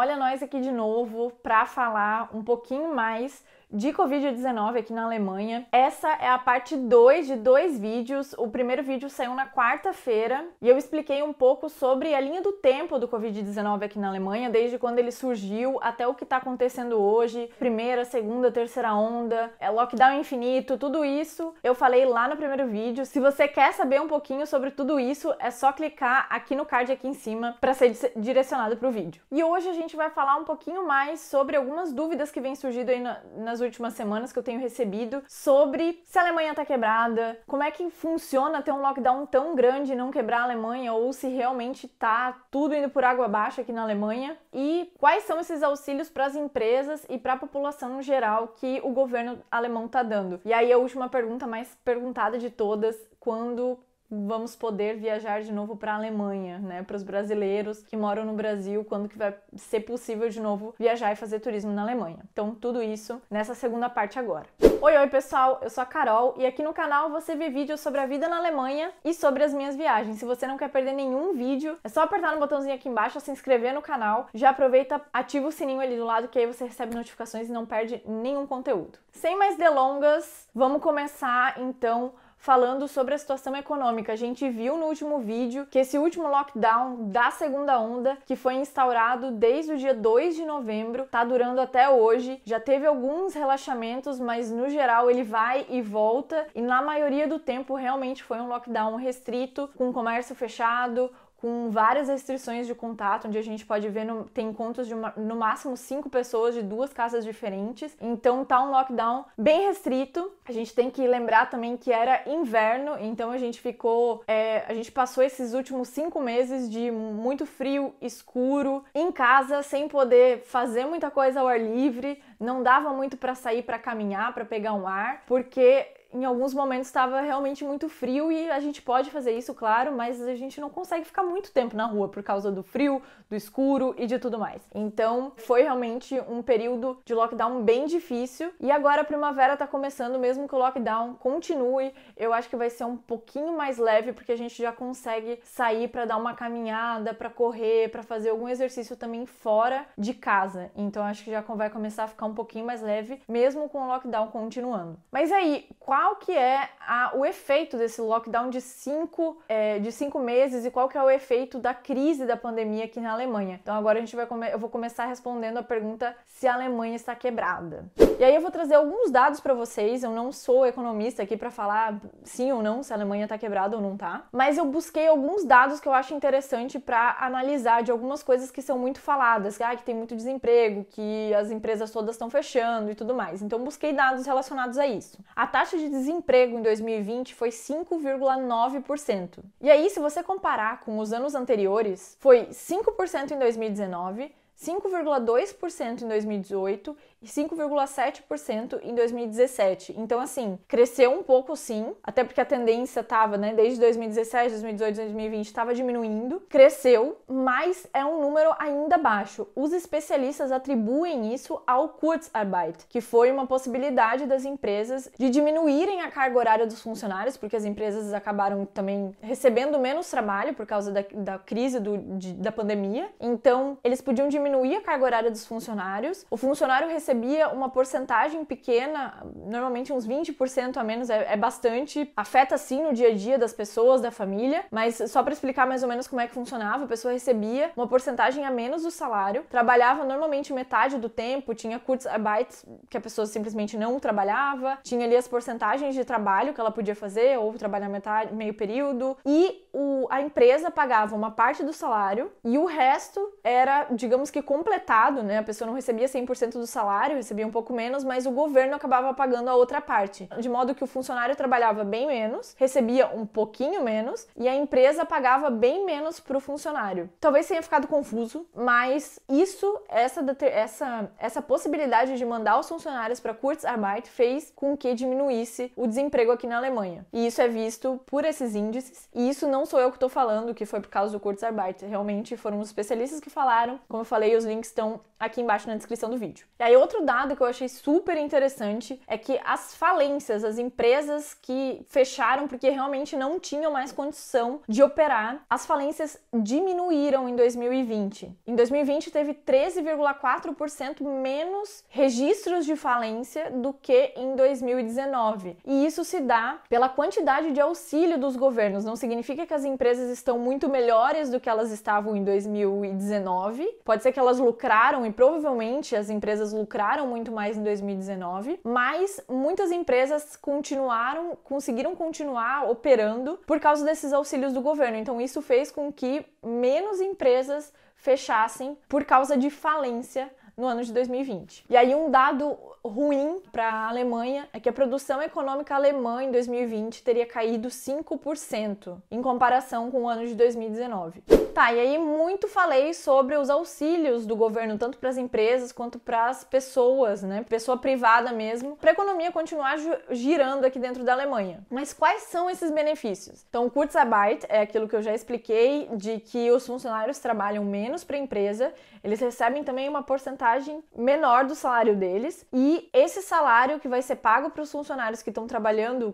Olha nós aqui de novo para falar um pouquinho mais de Covid-19 aqui na Alemanha. Essa é a parte 2 de dois vídeos. O primeiro vídeo saiu na quarta-feira e eu expliquei um pouco sobre a linha do tempo do Covid-19 aqui na Alemanha, desde quando ele surgiu até o que está acontecendo hoje primeira, segunda, terceira onda, é lockdown infinito, tudo isso eu falei lá no primeiro vídeo. Se você quer saber um pouquinho sobre tudo isso, é só clicar aqui no card aqui em cima para ser direcionado para o vídeo. E hoje a gente vai falar um pouquinho mais sobre algumas dúvidas que vêm surgindo aí nas nas últimas semanas que eu tenho recebido sobre se a Alemanha tá quebrada, como é que funciona ter um lockdown tão grande e não quebrar a Alemanha, ou se realmente tá tudo indo por água abaixo aqui na Alemanha, e quais são esses auxílios para as empresas e para a população no geral que o governo alemão tá dando. E aí a última pergunta mais perguntada de todas, quando vamos poder viajar de novo para a Alemanha, né? Para os brasileiros que moram no Brasil, quando que vai ser possível de novo viajar e fazer turismo na Alemanha. Então, tudo isso nessa segunda parte agora. Oi, oi, pessoal. Eu sou a Carol e aqui no canal você vê vídeos sobre a vida na Alemanha e sobre as minhas viagens. Se você não quer perder nenhum vídeo, é só apertar no botãozinho aqui embaixo, se inscrever no canal, já aproveita, ativa o sininho ali do lado que aí você recebe notificações e não perde nenhum conteúdo. Sem mais delongas, vamos começar então falando sobre a situação econômica. A gente viu no último vídeo que esse último lockdown da segunda onda, que foi instaurado desde o dia 2 de novembro, tá durando até hoje. Já teve alguns relaxamentos, mas no geral ele vai e volta, e na maioria do tempo realmente foi um lockdown restrito, com comércio fechado, com várias restrições de contato, onde a gente pode ver no, tem encontros de uma, no máximo cinco pessoas de duas casas diferentes. Então tá um lockdown bem restrito. A gente tem que lembrar também que era inverno, então a gente ficou, é, a gente passou esses últimos cinco meses de muito frio, escuro, em casa, sem poder fazer muita coisa ao ar livre. Não dava muito para sair para caminhar, para pegar um ar, porque em alguns momentos estava realmente muito frio e a gente pode fazer isso, claro, mas a gente não consegue ficar muito tempo na rua por causa do frio, do escuro e de tudo mais. Então, foi realmente um período de lockdown bem difícil e agora a primavera está começando, mesmo que o lockdown continue, eu acho que vai ser um pouquinho mais leve porque a gente já consegue sair para dar uma caminhada, para correr, para fazer algum exercício também fora de casa. Então, acho que já vai começar a ficar um pouquinho mais leve mesmo com o lockdown continuando. Mas aí, qual qual que é a, o efeito desse lockdown de cinco, é, de cinco meses e qual que é o efeito da crise da pandemia aqui na Alemanha. Então agora a gente vai eu vou começar respondendo a pergunta se a Alemanha está quebrada. E aí eu vou trazer alguns dados para vocês. Eu não sou economista aqui para falar sim ou não se a Alemanha está quebrada ou não tá, mas eu busquei alguns dados que eu acho interessante para analisar de algumas coisas que são muito faladas, que, ah, que tem muito desemprego, que as empresas todas estão fechando e tudo mais. Então busquei dados relacionados a isso. A taxa de desemprego em 2020 foi 5,9%. E aí, se você comparar com os anos anteriores, foi 5% em 2019, 5,2% em 2018 e 5,7% em 2017. Então, assim, cresceu um pouco sim, até porque a tendência tava, né, desde 2017, 2018, 2020, estava diminuindo, cresceu, mas é um número ainda baixo. Os especialistas atribuem isso ao Kurzarbeit, que foi uma possibilidade das empresas de diminuírem a carga horária dos funcionários, porque as empresas acabaram também recebendo menos trabalho por causa da, da crise do, de, da pandemia. Então, eles podiam diminuir a carga horária dos funcionários, o funcionário recebeu recebia uma porcentagem pequena, normalmente uns 20% a menos é, é, bastante, afeta sim no dia a dia das pessoas, da família, mas só para explicar mais ou menos como é que funcionava, a pessoa recebia uma porcentagem a menos do salário, trabalhava normalmente metade do tempo, tinha Kurzarbeit que a pessoa simplesmente não trabalhava, tinha ali as porcentagens de trabalho que ela podia fazer, ou trabalhar metade, meio período, e o, a empresa pagava uma parte do salário e o resto era, digamos que, completado, né? A pessoa não recebia 100% do salário, recebia um pouco menos, mas o governo acabava pagando a outra parte. De modo que o funcionário trabalhava bem menos, recebia um pouquinho menos e a empresa pagava bem menos para o funcionário. Talvez tenha ficado confuso, mas isso, essa, essa, essa possibilidade de mandar os funcionários para Kurzarbeit fez com que diminuísse o desemprego aqui na Alemanha. E isso é visto por esses índices e isso não não sou eu que estou falando que foi por causa do Kurzarbeit. Realmente foram os especialistas que falaram. Como eu falei, os links estão aqui embaixo na descrição do vídeo. E aí, outro dado que eu achei super interessante é que as falências, as empresas que fecharam porque realmente não tinham mais condição de operar, as falências diminuíram em 2020. Em 2020, teve 13,4% menos registros de falência do que em 2019. E isso se dá pela quantidade de auxílio dos governos. Não significa que as empresas estão muito melhores do que elas estavam em 2019. Pode ser que elas lucraram e provavelmente as empresas lucraram muito mais em 2019, mas muitas empresas continuaram, conseguiram continuar operando por causa desses auxílios do governo. Então isso fez com que menos empresas fechassem por causa de falência no ano de 2020. E aí um dado ruim para a Alemanha é que a produção econômica alemã em 2020 teria caído 5% em comparação com o ano de 2019. Tá, e aí muito falei sobre os auxílios do governo tanto para as empresas quanto para as pessoas, né, pessoa privada mesmo, para a economia continuar girando aqui dentro da Alemanha. Mas quais são esses benefícios? Então, o Kurzarbeit é aquilo que eu já expliquei de que os funcionários trabalham menos para a empresa, eles recebem também uma porcentagem porcentagem menor do salário deles e esse salário que vai ser pago para os funcionários que estão trabalhando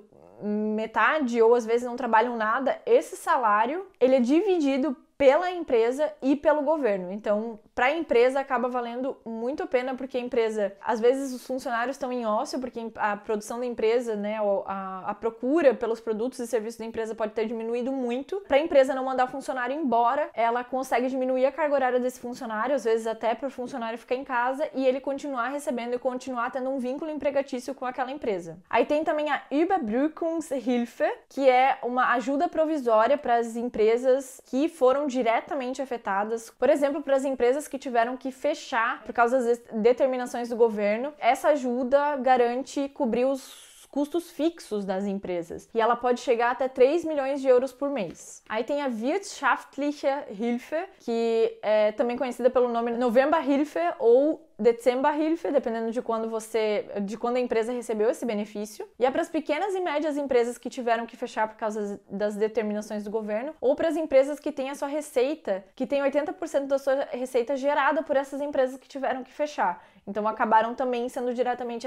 metade ou às vezes não trabalham nada, esse salário ele é dividido pela empresa e pelo governo. Então, para a empresa acaba valendo muito a pena porque a empresa, às vezes os funcionários estão em ócio porque a produção da empresa, né, a, a procura pelos produtos e serviços da empresa pode ter diminuído muito. Para a empresa não mandar o funcionário embora, ela consegue diminuir a carga horária desse funcionário, às vezes até para o funcionário ficar em casa e ele continuar recebendo e continuar tendo um vínculo empregatício com aquela empresa. Aí tem também a Überbrückungshilfe, que é uma ajuda provisória para as empresas que foram diretamente afetadas. Por exemplo, para as empresas que tiveram que fechar por causa das determinações do governo, essa ajuda garante cobrir os custos fixos das empresas e ela pode chegar até 3 milhões de euros por mês. Aí tem a Wirtschaftliche Hilfe, que é também conhecida pelo nome Novemberhilfe ou Dezemberhilfe, dependendo de quando você, de quando a empresa recebeu esse benefício. E é para as pequenas e médias empresas que tiveram que fechar por causa das determinações do governo, ou para as empresas que têm a sua receita, que tem 80% da sua receita gerada por essas empresas que tiveram que fechar então acabaram também sendo diretamente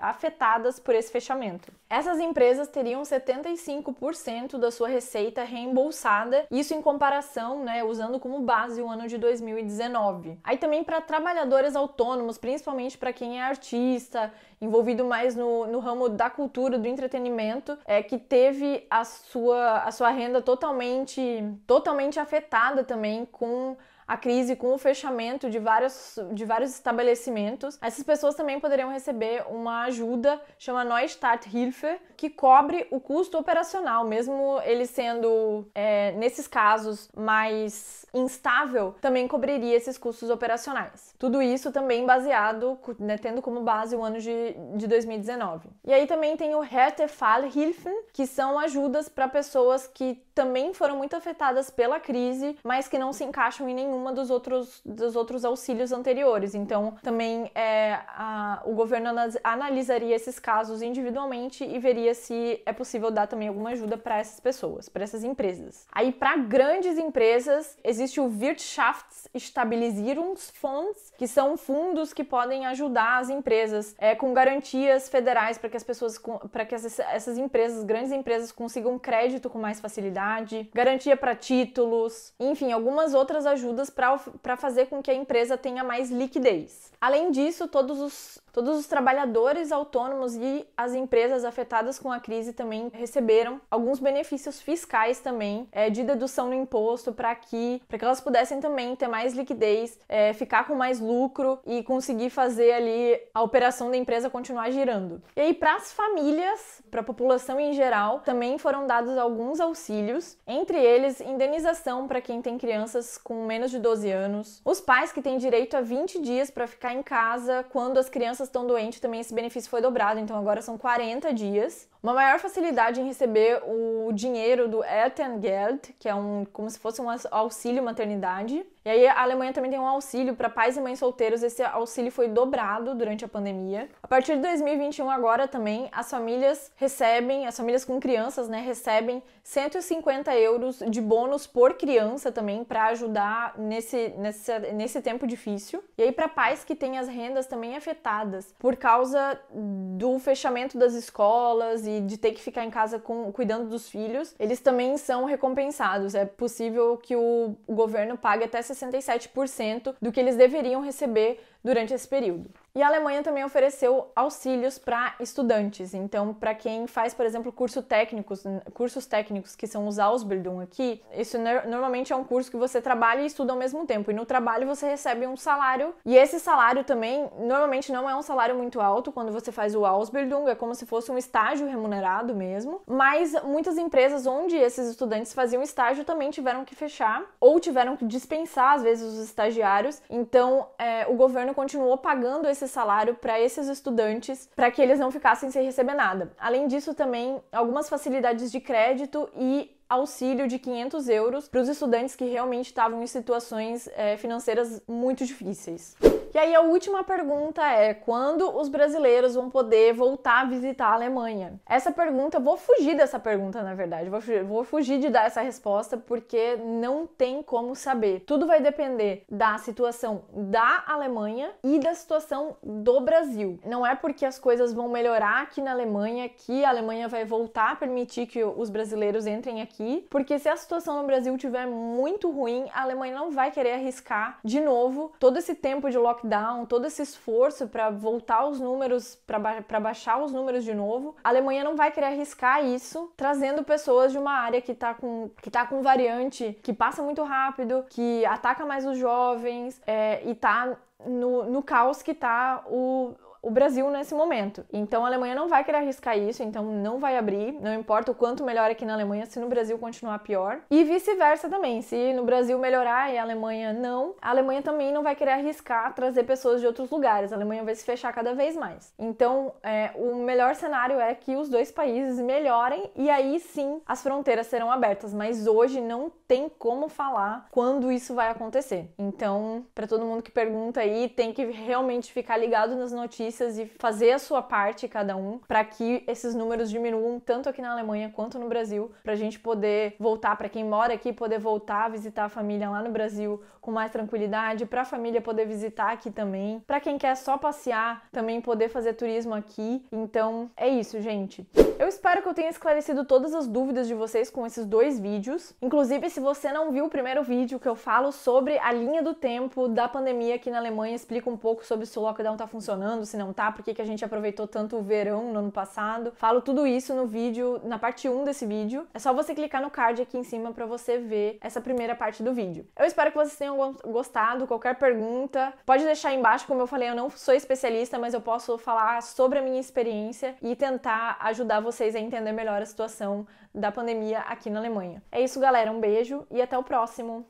afetadas por esse fechamento. Essas empresas teriam 75% da sua receita reembolsada, isso em comparação, né, usando como base o ano de 2019. Aí também para trabalhadores autônomos, principalmente para quem é artista, envolvido mais no, no ramo da cultura, do entretenimento, é que teve a sua, a sua renda totalmente, totalmente afetada também com a crise, com o fechamento de vários, de vários estabelecimentos, essas pessoas também poderiam receber uma ajuda, chama Neustarthilfe, que cobre o custo operacional, mesmo ele sendo, é, nesses casos, mais instável, também cobriria esses custos operacionais. Tudo isso também baseado, né, tendo como base o ano de, de 2019. E aí também tem o Härtefallhilfen, que são ajudas para pessoas que também foram muito afetadas pela crise, mas que não se encaixam em nenhum nenhuma dos outros, dos outros auxílios anteriores. Então, também é, a, o governo analisaria esses casos individualmente e veria se é possível dar também alguma ajuda para essas pessoas, para essas empresas. Aí, para grandes empresas, existe o Wirtschaftsstabilisierungsfonds, que são fundos que podem ajudar as empresas é, com garantias federais para que as pessoas, para que essas empresas, grandes empresas, consigam crédito com mais facilidade, garantia para títulos, enfim, algumas outras ajudas para fazer com que a empresa tenha mais liquidez. Além disso, todos os Todos os trabalhadores autônomos e as empresas afetadas com a crise também receberam alguns benefícios fiscais também é, de dedução no imposto para que para que elas pudessem também ter mais liquidez, é, ficar com mais lucro e conseguir fazer ali a operação da empresa continuar girando. E aí para as famílias, para a população em geral, também foram dados alguns auxílios, entre eles indenização para quem tem crianças com menos de 12 anos, os pais que têm direito a 20 dias para ficar em casa quando as crianças estão doentes, também esse benefício foi dobrado, então agora são 40 dias uma maior facilidade em receber o dinheiro do Elterngeld, que é um como se fosse um auxílio maternidade. E aí a Alemanha também tem um auxílio para pais e mães solteiros. Esse auxílio foi dobrado durante a pandemia. A partir de 2021 agora também as famílias recebem, as famílias com crianças, né, recebem 150 euros de bônus por criança também para ajudar nesse, nesse nesse tempo difícil. E aí para pais que têm as rendas também afetadas por causa do fechamento das escolas e de ter que ficar em casa com, cuidando dos filhos, eles também são recompensados. É possível que o, o governo pague até 67% do que eles deveriam receber durante esse período. E a Alemanha também ofereceu auxílios para estudantes. Então, para quem faz, por exemplo, curso técnicos, cursos técnicos que são os Ausbildung aqui, isso normalmente é um curso que você trabalha e estuda ao mesmo tempo. E no trabalho você recebe um salário. E esse salário também normalmente não é um salário muito alto quando você faz o Ausbildung, é como se fosse um estágio remunerado mesmo. Mas muitas empresas onde esses estudantes faziam estágio também tiveram que fechar ou tiveram que dispensar às vezes os estagiários. Então, é, o governo continuou pagando esse salário para esses estudantes para que eles não ficassem sem receber nada. Além disso, também algumas facilidades de crédito e auxílio de 500 euros para os estudantes que realmente estavam em situações é, financeiras muito difíceis. E aí a última pergunta é: quando os brasileiros vão poder voltar a visitar a Alemanha? Essa pergunta, eu vou fugir dessa pergunta, na verdade. Vou, vou fugir de dar essa resposta porque não tem como saber. Tudo vai depender da situação da Alemanha e da situação do Brasil. Não é porque as coisas vão melhorar aqui na Alemanha que a Alemanha vai voltar a permitir que os brasileiros entrem aqui aqui, porque se a situação no Brasil tiver muito ruim, a Alemanha não vai querer arriscar de novo todo esse tempo de lockdown, todo esse esforço para voltar os números, para ba baixar os números de novo. A Alemanha não vai querer arriscar isso, trazendo pessoas de uma área que tá com, que tá com variante, que passa muito rápido, que ataca mais os jovens é, e tá no, no caos que tá o, o Brasil nesse momento. Então a Alemanha não vai querer arriscar isso, então não vai abrir, não importa o quanto melhor aqui na Alemanha, se no Brasil continuar pior. E vice-versa também, se no Brasil melhorar e a Alemanha não, a Alemanha também não vai querer arriscar trazer pessoas de outros lugares, a Alemanha vai se fechar cada vez mais. Então é, o melhor cenário é que os dois países melhorem e aí sim as fronteiras serão abertas, mas hoje não tem como falar quando isso vai acontecer. Então, para todo mundo que pergunta aí, tem que realmente ficar ligado nas notícias notícias e fazer a sua parte, cada um, para que esses números diminuam tanto aqui na Alemanha quanto no Brasil, para a gente poder voltar, para quem mora aqui, poder voltar a visitar a família lá no Brasil com mais tranquilidade, para a família poder visitar aqui também, para quem quer só passear, também poder fazer turismo aqui. Então é isso, gente. Eu espero que eu tenha esclarecido todas as dúvidas de vocês com esses dois vídeos. Inclusive, se você não viu o primeiro vídeo que eu falo sobre a linha do tempo da pandemia aqui na Alemanha, explica um pouco sobre se o lockdown tá funcionando, se não tá, por que, que a gente aproveitou tanto o verão no ano passado. Falo tudo isso no vídeo, na parte 1 desse vídeo. É só você clicar no card aqui em cima para você ver essa primeira parte do vídeo. Eu espero que vocês tenham gostado. Qualquer pergunta, pode deixar aí embaixo. Como eu falei, eu não sou especialista, mas eu posso falar sobre a minha experiência e tentar ajudar vocês a entender melhor a situação da pandemia aqui na Alemanha. É isso, galera. Um beijo e até o próximo.